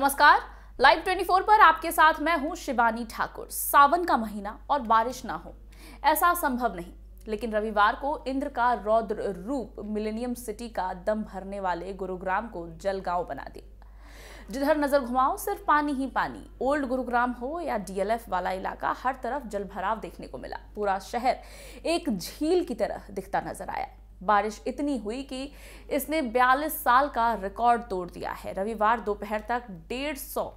नमस्कार लाइव 24 पर आपके साथ मैं हूं शिवानी ठाकुर सावन का महीना और बारिश ना हो ऐसा संभव नहीं लेकिन रविवार को इंद्र का रौद्र रूप मिलेनियम सिटी का दम भरने वाले गुरुग्राम को जलगांव बना दिया जिधर नजर घुमाओ सिर्फ पानी ही पानी ओल्ड गुरुग्राम हो या डीएलएफ वाला इलाका हर तरफ जलभराव देखने को मिला पूरा शहर एक झील की तरह दिखता नजर आया बारिश इतनी हुई कि इसने 42 साल का रिकॉर्ड तोड़ दिया है रविवार दोपहर तक डेढ़ सौ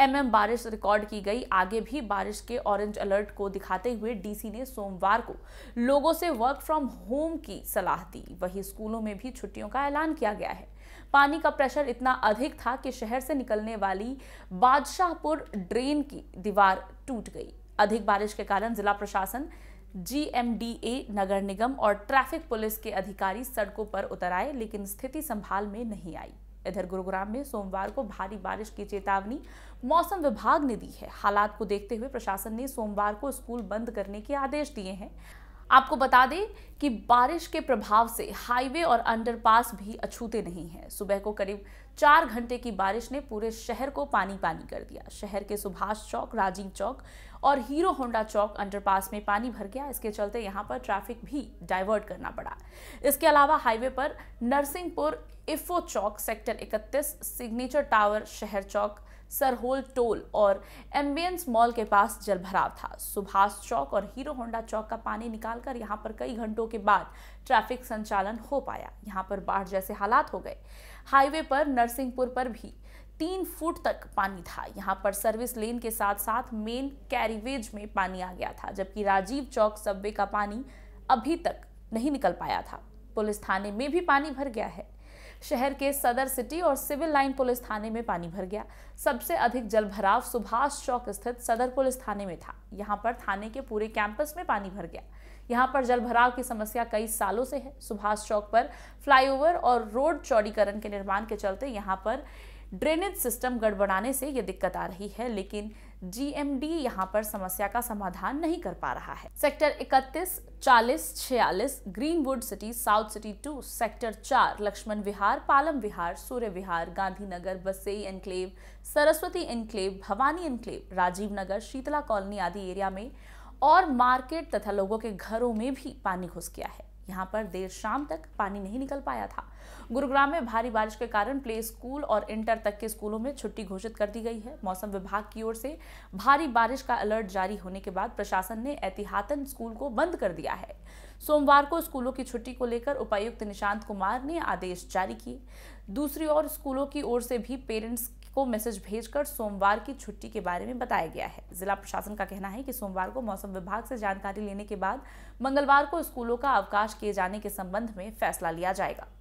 एमएम बारिश रिकॉर्ड की गई आगे भी बारिश के ऑरेंज अलर्ट को दिखाते हुए डीसी ने सोमवार को लोगों से वर्क फ्रॉम होम की सलाह दी वहीं स्कूलों में भी छुट्टियों का ऐलान किया गया है पानी का प्रेशर इतना अधिक था कि शहर से निकलने वाली बादशाहपुर ड्रेन की दीवार टूट गई अधिक बारिश के कारण जिला प्रशासन जीएमडीए नगर निगम और ट्रैफिक पुलिस के अधिकारी सड़कों पर उतर आए लेकिन स्थिति संभाल में नहीं आई इधर गुरुग्राम में सोमवार को भारी बारिश की चेतावनी मौसम विभाग ने दी है हालात को देखते हुए प्रशासन ने सोमवार को स्कूल बंद करने के आदेश दिए हैं आपको बता दें कि बारिश के प्रभाव से हाईवे और अंडरपास भी अछूते नहीं हैं सुबह को करीब चार घंटे की बारिश ने पूरे शहर को पानी पानी कर दिया शहर के सुभाष चौक राजीव चौक और हीरो होंडा चौक अंडरपास में पानी भर गया इसके चलते यहाँ पर ट्रैफिक भी डाइवर्ट करना पड़ा इसके अलावा हाईवे पर नरसिंहपुर इफो चौक सेक्टर 31 सिग्नेचर टावर शहर चौक सरहोल टोल और एम्बियंस मॉल के पास जलभराव था सुभाष चौक और हीरो होंडा चौक का पानी निकालकर यहाँ पर कई घंटों के बाद ट्रैफिक संचालन हो पाया यहाँ पर बाढ़ जैसे हालात हो गए हाईवे पर नरसिंहपुर पर भी तीन फुट तक पानी था यहाँ पर सर्विस लेन के साथ साथ मेन कैरीवेज में पानी आ गया था जबकि राजीव चौक सबवे का पानी अभी तक नहीं निकल पाया था पुलिस थाने में भी पानी भर गया है शहर के सदर सिटी और सिविल लाइन पुलिस थाने में पानी भर गया सबसे अधिक जलभराव सुभाष चौक स्थित सदर पुलिस थाने में था यहाँ पर थाने के पूरे कैंपस में पानी भर गया यहाँ पर जलभराव की समस्या कई सालों से है सुभाष चौक पर फ्लाईओवर और रोड चौड़ीकरण के निर्माण के चलते यहाँ पर ड्रेनेज सिस्टम गड़बड़ाने से ये दिक्कत आ रही है लेकिन जीएमडी यहाँ पर समस्या का समाधान नहीं कर पा रहा है sector 31, 40, 46, greenwood city south city 2, sector 4, Laxman Vihar Palam Vihar Surya Vihar Gandhinagar Basai enclave Saraswati enclave Bhawani enclave Rajiv Nagar Sheetla colony आदि एरिया में और मार्केट तथा लोगों के घरों में भी पानी घुस गया है यहाँ पर देर शाम तक पानी नहीं निकल पाया था गुरुग्राम में भारी बारिश के कारण प्ले स्कूल और इंटर तक के स्कूलों में छुट्टी घोषित कर दी गई है मौसम विभाग की ओर से भारी बारिश का अलर्ट जारी होने के बाद प्रशासन ने एहतियातन स्कूल को बंद कर दिया है सोमवार को स्कूलों की छुट्टी को लेकर उपायुक्त निशांत कुमार ने आदेश जारी किए दूसरी ओर स्कूलों की ओर से भी पेरेंट्स को मैसेज भेजकर सोमवार की छुट्टी के बारे में बताया गया है जिला प्रशासन का कहना है कि सोमवार को मौसम विभाग से जानकारी लेने के बाद मंगलवार को स्कूलों का अवकाश किए जाने के संबंध में फैसला लिया जाएगा